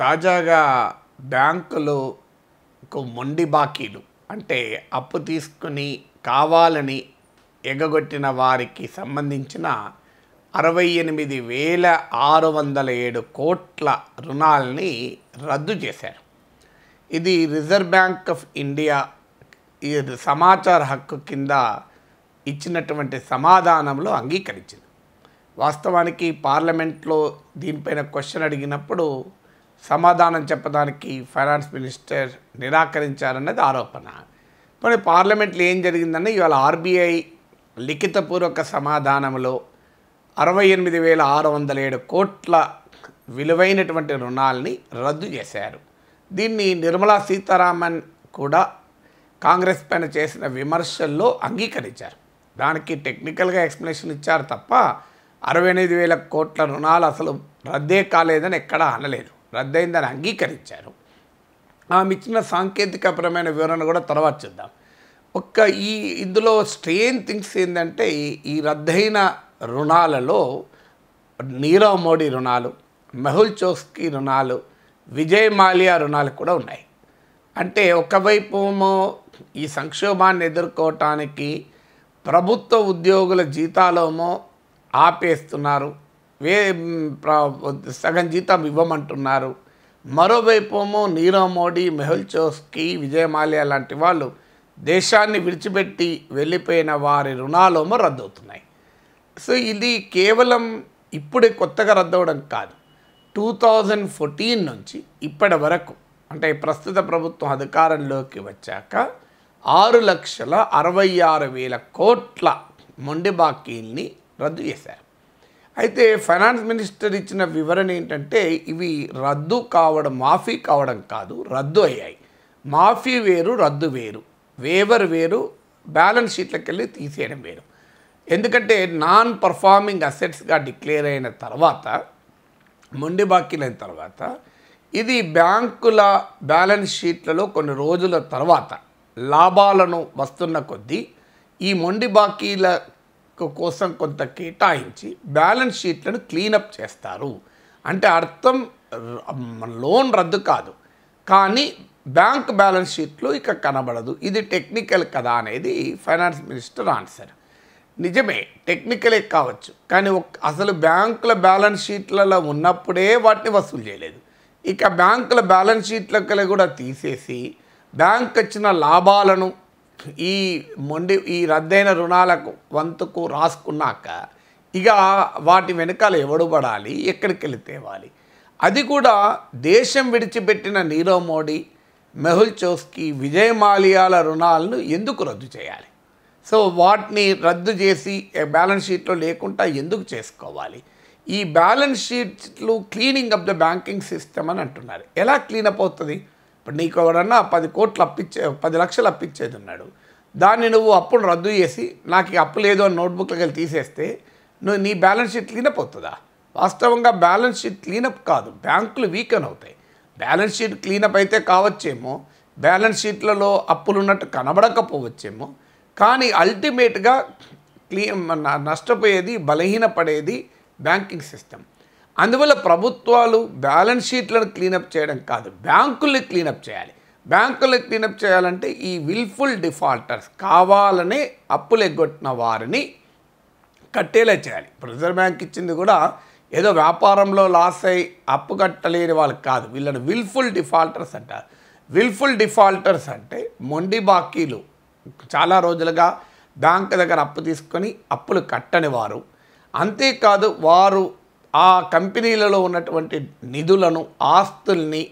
తాజాగా బ్యాంకులకు మొండి బాకీలు అంటే అప్పు తీసుకుని కావాలని ఎగగొట్టిన వారికి సంబంధించిన అరవై ఎనిమిది వేల ఆరు వందల ఏడు కోట్ల రుణాలని రద్దు చేశారు ఇది రిజర్వ్ బ్యాంక్ ఆఫ్ ఇండియా ఈ సమాచార హక్కు కింద ఇచ్చినటువంటి సమాధానంలో అంగీకరించింది వాస్తవానికి పార్లమెంట్లో దీనిపైన క్వశ్చన్ అడిగినప్పుడు సమాధానం చెప్పడానికి ఫైనాన్స్ మినిస్టర్ నిరాకరించారన్నది ఆరోపణ మరి పార్లమెంట్లో ఏం జరిగిందని ఇవాళ ఆర్బీఐ లిఖితపూర్వక సమాధానంలో అరవై ఎనిమిది వేల ఆరు వందల ఏడు కోట్ల విలువైనటువంటి రుణాల్ని రద్దు చేశారు దీన్ని నిర్మలా సీతారామన్ కూడా కాంగ్రెస్ పైన చేసిన విమర్శల్లో అంగీకరించారు దానికి టెక్నికల్గా ఎక్స్ప్లెనేషన్ ఇచ్చారు తప్ప అరవై ఎనిమిది వేల కోట్ల రుణాలు అసలు రద్దే కాలేదని ఎక్కడా అనలేదు రద్దయిందని అంగీకరించారు ఆమె ఇచ్చిన సాంకేతికపరమైన వివరణ కూడా తర్వాత చూద్దాం ఒక్క ఈ ఇందులో స్ట్రెయిన్ థింగ్స్ ఏంటంటే ఈ రద్దయిన రుణాలలో నీరవ్ మోడీ రుణాలు మెహుల్ చోస్కి రుణాలు విజయ్ మాలియా రుణాలు కూడా ఉన్నాయి అంటే ఒకవైపు ఈ సంక్షోభాన్ని ఎదుర్కోవటానికి ప్రభుత్వ ఉద్యోగుల జీతాలేమో ఆపేస్తున్నారు వే సగం జీతం ఇవ్వమంటున్నారు ఏమో నీరవ్ మోడీ మెహుల్ చోస్కి విజయ్ మాల్యా లాంటి వాళ్ళు దేశాన్ని విడిచిపెట్టి వెళ్ళిపోయిన వారి రుణాలేమో రద్దవుతున్నాయి సో ఇది కేవలం ఇప్పుడే కొత్తగా రద్దవడం కాదు టూ థౌజండ్ ఫోర్టీన్ నుంచి ఇప్పటి వరకు అంటే ప్రస్తుత ప్రభుత్వం అధికారంలోకి వచ్చాక ఆరు లక్షల అరవై ఆరు వేల కోట్ల మొండి బాకీల్ని రద్దు చేశారు అయితే ఫైనాన్స్ మినిస్టర్ ఇచ్చిన వివరణ ఏంటంటే ఇవి రద్దు కావడం మాఫీ కావడం కాదు రద్దు అయ్యాయి మాఫీ వేరు రద్దు వేరు వేవర్ వేరు బ్యాలెన్స్ షీట్లకి వెళ్ళి తీసేయడం వేరు ఎందుకంటే నాన్ పర్ఫార్మింగ్ అసెట్స్గా డిక్లేర్ అయిన తర్వాత మొండి బాకీలైన తర్వాత ఇది బ్యాంకుల బ్యాలెన్స్ షీట్లలో కొన్ని రోజుల తర్వాత లాభాలను వస్తున్న కొద్దీ ఈ మొండి బాకీల కోసం కొంత కేటాయించి బ్యాలెన్స్ షీట్లను క్లీనప్ చేస్తారు అంటే అర్థం లోన్ రద్దు కాదు కానీ బ్యాంక్ బ్యాలెన్స్ షీట్లో ఇక కనబడదు ఇది టెక్నికల్ కదా అనేది ఫైనాన్స్ మినిస్టర్ ఆన్సర్ నిజమే టెక్నికలే కావచ్చు కానీ అసలు బ్యాంకుల బ్యాలెన్స్ షీట్లలో ఉన్నప్పుడే వాటిని వసూలు చేయలేదు ఇక బ్యాంకుల బ్యాలెన్స్ షీట్లకి కూడా తీసేసి బ్యాంక్ వచ్చిన లాభాలను ఈ మొండి ఈ రద్దైన రుణాలకు వంతుకు రాసుకున్నాక ఇక వాటి వెనకాల ఎవడు పడాలి ఎక్కడికి వెళ్ళి తేవాలి అది కూడా దేశం విడిచిపెట్టిన నీరవ్ మోడీ మెహుల్ చోస్కి విజయ్ మాలియాల రుణాలను ఎందుకు రద్దు చేయాలి సో వాటిని రద్దు చేసి బ్యాలెన్స్ షీట్లో లేకుండా ఎందుకు చేసుకోవాలి ఈ బ్యాలెన్స్ షీట్లు cleaning up the banking system అని అంటున్నారు ఎలా క్లీన్ అప్ అవుతుంది ఇప్పుడు నీకు ఎవడన్నా పది కోట్లు అప్పిచ్చే పది లక్షలు అప్పిచ్చేది ఉన్నాడు దాన్ని నువ్వు అప్పును రద్దు చేసి నాకు ఈ అప్పు లేదు అని నోట్బుక్లకి వెళ్ళి తీసేస్తే నువ్వు నీ బ్యాలెన్స్ షీట్ క్లీనప్ అవుతుందా వాస్తవంగా బ్యాలెన్స్ షీట్ క్లీనప్ కాదు బ్యాంకులు వీకన్ అవుతాయి బ్యాలెన్స్ షీట్ క్లీనప్ అయితే కావచ్చేమో బ్యాలెన్స్ షీట్లలో అప్పులు ఉన్నట్టు కనబడకపోవచ్చేమో కానీ అల్టిమేట్గా క్లీ నష్టపోయేది బలహీనపడేది బ్యాంకింగ్ సిస్టమ్ అందువల్ల ప్రభుత్వాలు బ్యాలెన్స్ షీట్లను క్లీనప్ చేయడం కాదు బ్యాంకుల్ని క్లీనప్ చేయాలి బ్యాంకుల్ని క్లీనప్ చేయాలంటే ఈ విల్ఫుల్ డిఫాల్టర్స్ కావాలనే అప్పులు ఎగ్గొట్టిన వారిని కట్టేలా చేయాలి రిజర్వ్ బ్యాంక్ ఇచ్చింది కూడా ఏదో వ్యాపారంలో లాస్ అయ్యి అప్పు కట్టలేని వాళ్ళు కాదు వీళ్ళని విల్ఫుల్ డిఫాల్టర్స్ అంటారు విల్ఫుల్ డిఫాల్టర్స్ అంటే మొండి బాకీలు చాలా రోజులుగా బ్యాంక్ దగ్గర అప్పు తీసుకొని అప్పులు కట్టని వారు అంతేకాదు వారు ఆ కంపెనీలలో ఉన్నటువంటి నిధులను ఆస్తుల్ని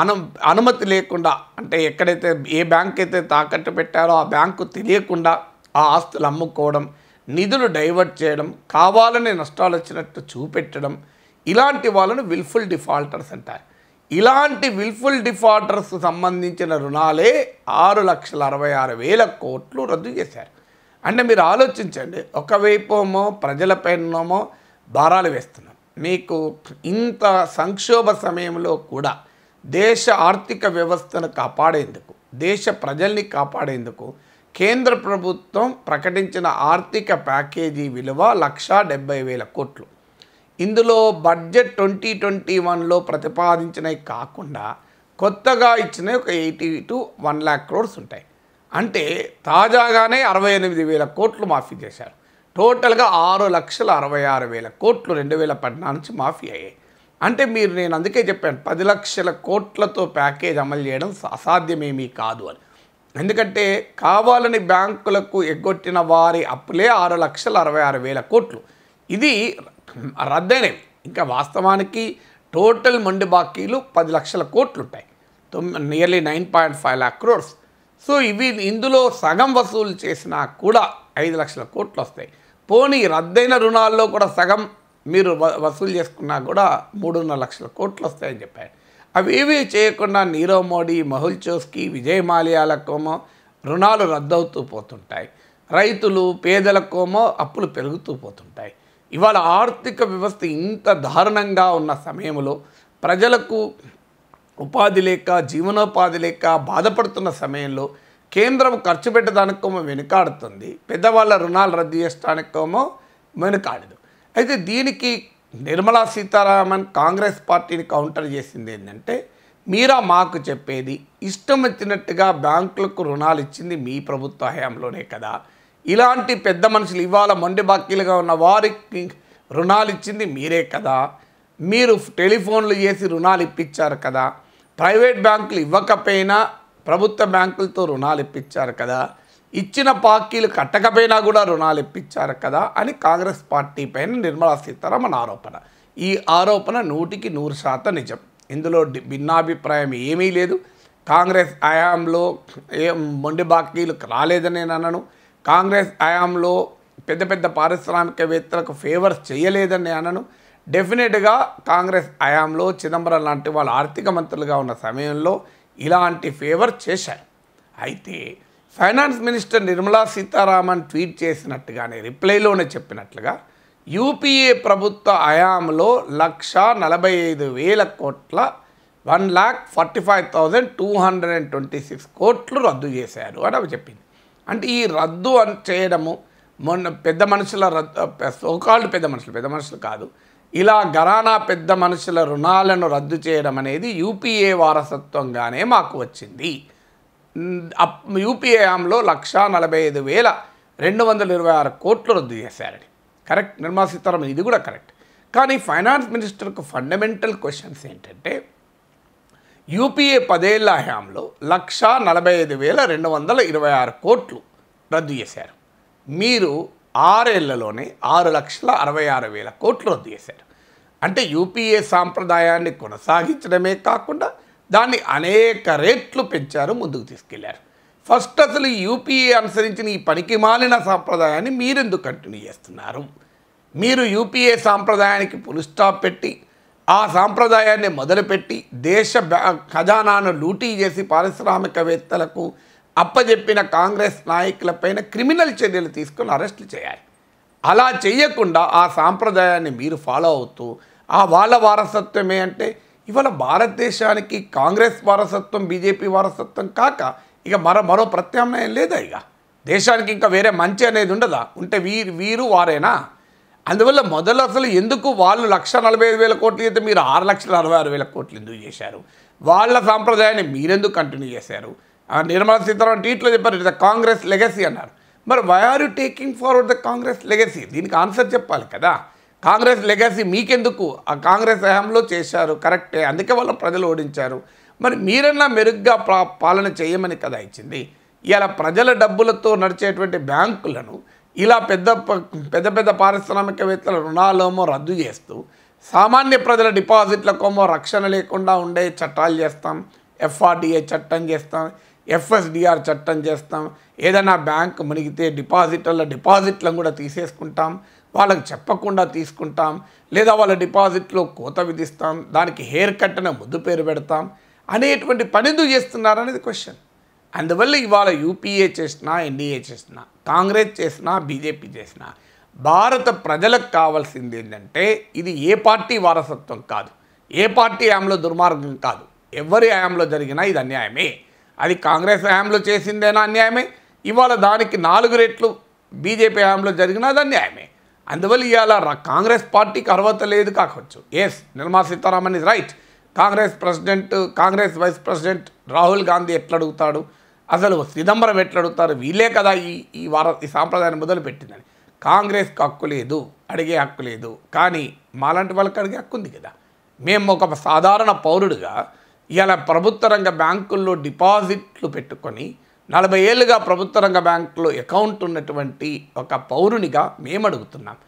అను అనుమతి లేకుండా అంటే ఎక్కడైతే ఏ బ్యాంక్ అయితే తాకట్టు పెట్టారో ఆ బ్యాంకు తెలియకుండా ఆ ఆస్తులు అమ్ముకోవడం నిధులు డైవర్ట్ చేయడం కావాలనే నష్టాలు వచ్చినట్టు చూపెట్టడం ఇలాంటి వాళ్ళను విల్ఫుల్ డిఫాల్టర్స్ అంటారు ఇలాంటి విల్ఫుల్ డిఫాల్టర్స్ సంబంధించిన రుణాలే ఆరు లక్షల అరవై ఆరు వేల కోట్లు రద్దు చేశారు అంటే మీరు ఆలోచించండి ఒకవైపు ఏమో ప్రజలపైనమో భారాలు వేస్తున్నాం మీకు ఇంత సంక్షోభ సమయంలో కూడా దేశ ఆర్థిక వ్యవస్థను కాపాడేందుకు దేశ ప్రజల్ని కాపాడేందుకు కేంద్ర ప్రభుత్వం ప్రకటించిన ఆర్థిక ప్యాకేజీ విలువ లక్షా డెబ్బై వేల కోట్లు ఇందులో బడ్జెట్ ట్వంటీ ట్వంటీ వన్లో ప్రతిపాదించినవి కాకుండా కొత్తగా ఇచ్చిన ఒక eighty two one lakh crores ఉంటాయి అంటే తాజాగానే అరవై ఎనిమిది వేల కోట్లు మాఫీ చేశారు టోటల్గా ఆరు లక్షల అరవై ఆరు వేల కోట్లు రెండు వేల పద్నాలుగు నుంచి మాఫీ అయ్యాయి అంటే మీరు నేను అందుకే చెప్పాను పది లక్షల కోట్లతో ప్యాకేజ్ అమలు చేయడం అసాధ్యమేమీ కాదు అని ఎందుకంటే కావాలని బ్యాంకులకు ఎగ్గొట్టిన వారి అప్పులే ఆరు లక్షల అరవై ఆరు వేల కోట్లు ఇది రద్దైనవి ఇంకా వాస్తవానికి టోటల్ మండి బాకీలు పది లక్షల కోట్లు ఉంటాయి nearly nine point five lakh crores so ఇవి ఇందులో సగం వసూలు చేసినా కూడా ఐదు లక్షల కోట్లు వస్తాయి పోనీ రద్దయిన రుణాల్లో కూడా సగం మీరు వసూలు చేసుకున్నా కూడా మూడున్నర లక్షల కోట్లు వస్తాయని చెప్పారు అవేవి చేయకుండా నీరవ్ మోడీ మహుల్ చోస్కి విజయ్ మాల్యాలకేమో రుణాలు రద్దవుతూ పోతుంటాయి రైతులు పేదలకేమో అప్పులు పెరుగుతూ పోతుంటాయి ఇవాళ ఆర్థిక వ్యవస్థ ఇంత దారుణంగా ఉన్న సమయంలో ప్రజలకు ఉపాధి లేక జీవనోపాధి లేక బాధపడుతున్న సమయంలో కేంద్రం ఖర్చు పెట్టడానికేమో వెనుకాడుతుంది పెద్దవాళ్ళ రుణాలు రద్దు చేస్తానికేమో వెనుకాడదు అయితే దీనికి నిర్మలా సీతారామన్ కాంగ్రెస్ పార్టీని కౌంటర్ చేసింది ఏంటంటే మీరా మాకు చెప్పేది ఇష్టం వచ్చినట్టుగా బ్యాంకులకు రుణాలు ఇచ్చింది మీ ప్రభుత్వ హయాంలోనే కదా ఇలాంటి పెద్ద మనుషులు ఇవాళ మొండి బాకీలుగా ఉన్న వారికి రుణాలు ఇచ్చింది మీరే కదా మీరు టెలిఫోన్లు చేసి రుణాలు ఇప్పించారు కదా ప్రైవేట్ బ్యాంకులు ఇవ్వకపోయినా ప్రభుత్వ బ్యాంకులతో రుణాలు ఇప్పించారు కదా ఇచ్చిన పార్టీలు కట్టకపోయినా కూడా రుణాలు ఇప్పించారు కదా అని కాంగ్రెస్ పార్టీ పైన నిర్మలా సీతారామన్ ఆరోపణ ఈ ఆరోపణ నూటికి నూరు శాతం నిజం ఇందులో భిన్నాభిప్రాయం ఏమీ లేదు కాంగ్రెస్ హయాంలో ఏ మొండి బాకీలు రాలేదని నేను అనను కాంగ్రెస్ హయాంలో పెద్ద పెద్ద పారిశ్రామికవేత్తలకు ఫేవర్ చేయలేదని నేను అనను డెఫినెట్గా కాంగ్రెస్ హయాంలో చిదంబరం లాంటి వాళ్ళు ఆర్థిక మంత్రులుగా ఉన్న సమయంలో ఇలాంటి ఫేవర్ చేశారు అయితే finance minister Nirmala Sitharaman tweet చేసినట్టుగానే రిప్లైలోనే చెప్పినట్లుగా యూపీఏ ప్రభుత్వ హయాంలో లక్ష నలభై ఐదు వేల కోట్ల one lakh forty five thousand two hundred and twenty six కోట్లు రద్దు చేశారు అని అవి చెప్పింది అంటే ఈ రద్దు చేయడము మొన్న పెద్ద మనుషుల రద్దు సోకాల్డ్ పెద్ద మనుషులు పెద్ద మనుషులు కాదు ఇలా గరానా పెద్ద మనుషుల రుణాలను రద్దు చేయడం అనేది యూపీఏ వారసత్వంగానే మాకు వచ్చింది యూపీఏ ఆంలో లక్ష నలభై ఐదు వేల రెండు వందల ఇరవై ఆరు కోట్లు రద్దు చేశారని కరెక్ట్ నిర్మలా సీతారామన్ ఇది కూడా కరెక్ట్ కానీ ఫైనాన్స్ మినిస్టర్కు ఫండమెంటల్ క్వశ్చన్స్ ఏంటంటే యూపీఏ పదేళ్ల హయాంలో లక్ష నలభై ఐదు వేల రెండు వందల ఇరవై ఆరు కోట్లు రద్దు చేశారు మీరు ఆరేళ్లలోనే ఆరు లక్షల అరవై ఆరు వేల కోట్లు రద్దు చేశారు అంటే యూపీఏ సాంప్రదాయాన్ని కొనసాగించడమే కాకుండా దాన్ని అనేక రేట్లు పెంచారు ముందుకు తీసుకెళ్లారు ఫస్ట్ అసలు యూపీఏ అనుసరించిన ఈ పనికి మాలిన సాంప్రదాయాన్ని మీరెందుకు కంటిన్యూ చేస్తున్నారు మీరు యూపీఏ సాంప్రదాయానికి పులిస్టాప్ పెట్టి ఆ సాంప్రదాయాన్ని మొదలుపెట్టి దేశ ఖజానాను లూటీ చేసి పారిశ్రామికవేత్తలకు అప్పజెప్పిన కాంగ్రెస్ నాయకులపైన క్రిమినల్ చర్యలు తీసుకుని అరెస్టులు చేయాలి అలా చేయకుండా ఆ సాంప్రదాయాన్ని మీరు ఫాలో అవుతూ ఆ వాళ్ళ వారసత్వమే అంటే ఇవాళ భారతదేశానికి కాంగ్రెస్ వారసత్వం బీజేపీ వారసత్వం కాక ఇక మరో మరో ప్రత్యామ్నాయం లేదా ఇక దేశానికి ఇంకా వేరే మంచి అనేది ఉండదా ఉంటే వీరు వీరు వారేనా అందువల్ల మొదలు అసలు ఎందుకు వాళ్ళు లక్ష నలభై వేల కోట్లు అయితే మీరు ఆరు లక్షల అరవై ఆరు వేల కోట్లు ఎందుకు చేశారు వాళ్ళ సాంప్రదాయాన్ని మీరెందుకు కంటిన్యూ చేశారు నిర్మలా సీతారామన్ ట్వీట్లో చెప్పారు ఇట్ ద కాంగ్రెస్ లెగసీ అన్నారు మరి why are you taking forward the Congress legacy దీనికి ఆన్సర్ చెప్పాలి కదా కాంగ్రెస్ లెగసీ మీకెందుకు ఆ కాంగ్రెస్ హయాంలో చేశారు కరెక్టే అందుకే వాళ్ళు ప్రజలు ఓడించారు మరి మీరన్నా మెరుగ్గా పాలన చేయమని కదా ఇచ్చింది ఇలా ప్రజల డబ్బులతో నడిచేటువంటి బ్యాంకులను ఇలా పెద్ద పెద్ద పెద్ద పారిశ్రామికవేత్తల రుణాలేమో రద్దు చేస్తూ సామాన్య ప్రజల డిపాజిట్లకోమో రక్షణ లేకుండా ఉండే చట్టాలు చేస్తాం ఎఫ్ఆర్డిఏ చట్టం చేస్తాం ఎఫ్ఎస్డిఆర్ చట్టం చేస్తాం ఏదైనా బ్యాంక్ మునిగితే డిపాజిటర్ల డిపాజిట్లను కూడా తీసేసుకుంటాం వాళ్ళకి చెప్పకుండా తీసుకుంటాం లేదా వాళ్ళ డిపాజిట్లో కోత విధిస్తాం దానికి హెయిర్ కట్ అనే ముద్దు పేరు పెడతాం అనేటువంటి పనిందు చేస్తున్నారనేది క్వశ్చన్ అందువల్ల ఇవాళ యూపీఏ చేసినా ఎన్డీఏ చేసినా కాంగ్రెస్ చేసినా బీజేపీ చేసినా భారత ప్రజలకు కావాల్సింది ఏంటంటే ఇది ఏ పార్టీ వారసత్వం కాదు ఏ పార్టీ హయాంలో దుర్మార్గం కాదు ఎవరి హయాంలో జరిగినా ఇది అన్యాయమే అది కాంగ్రెస్ హయాంలో చేసిందేనా అన్యాయమే ఇవాళ దానికి నాలుగు రెట్లు బీజేపీ హయాంలో జరిగిన అన్యాయమే అందువల్ల ఇవాళ కాంగ్రెస్ పార్టీకి అర్హత లేదు కాకొచ్చు yes Nirmala Sitharaman is right Congress president Congress vice president Rahul Gandhi ఎట్లా అడుగుతాడు అసలు చిదంబరం ఎట్లా అడుగుతారు వీళ్ళే కదా ఈ ఈ వార ఈ సాంప్రదాయాన్ని మొదలుపెట్టిందని కాంగ్రెస్కి హక్కు లేదు అడిగే హక్కు లేదు కానీ మాలాంటి వాళ్ళకి అడిగే హక్కు ఉంది కదా మేము ఒక సాధారణ పౌరుడిగా ఇలా ప్రభుత్వ రంగ బ్యాంకుల్లో డిపాజిట్లు పెట్టుకొని నలభై ఏళ్ళుగా ప్రభుత్వ రంగ బ్యాంకులో అకౌంట్ ఉన్నటువంటి ఒక పౌరునిగా మేము అడుగుతున్నాం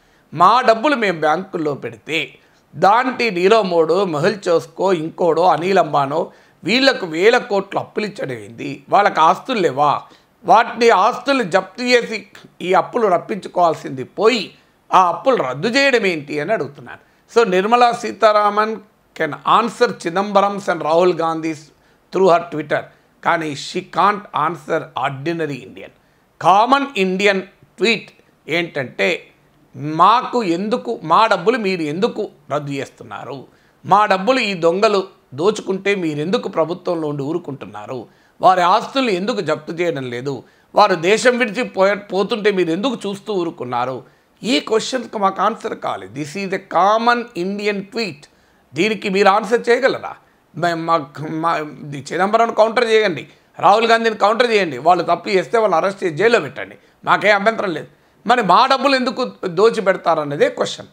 మా డబ్బులు మేము బ్యాంకుల్లో పెడితే దాంటి నీరవ్ మోడో మెహుల్ చోస్కో ఇంకోడో అనిల్ అంబానో వీళ్లకు వేల కోట్లు అప్పులు ఇచ్చడమైంది వాళ్ళకి ఆస్తులు లేవా వాటిని ఆస్తులు జప్తు చేసి ఈ అప్పులు రప్పించుకోవాల్సింది పోయి ఆ అప్పులు రద్దు చేయడం ఏంటి అని అడుగుతున్నాను so Nirmala Sitharaman can answer Chidambaram's and Rahul Gandhi's through her Twitter కానీ she can't answer ordinary Indian common Indian tweet ఏంటంటే మాకు ఎందుకు మా డబ్బులు మీరు ఎందుకు రద్దు చేస్తున్నారు మా డబ్బులు ఈ దొంగలు దోచుకుంటే మీరెందుకు ప్రభుత్వంలో ఉండి ఊరుకుంటున్నారు వారి ఆస్తుల్ని ఎందుకు జప్తు చేయడం లేదు వారు దేశం విడిచి పోయ పోతుంటే మీరు ఎందుకు చూస్తూ ఊరుకున్నారు ఈ క్వశ్చన్కి మాకు ఆన్సర్ కావాలి this is a common Indian tweet దీనికి మీరు ఆన్సర్ చేయగలరా మా చిదంబరం కౌంటర్ చేయండి రాహుల్ గాంధీని కౌంటర్ చేయండి వాళ్ళు తప్పు చేస్తే వాళ్ళు అరెస్ట్ చేసి జైల్లో పెట్టండి నాకేం అభ్యంతరం లేదు మరి మా డబ్బులు ఎందుకు దోచి పెడతారన్నదే క్వశ్చన్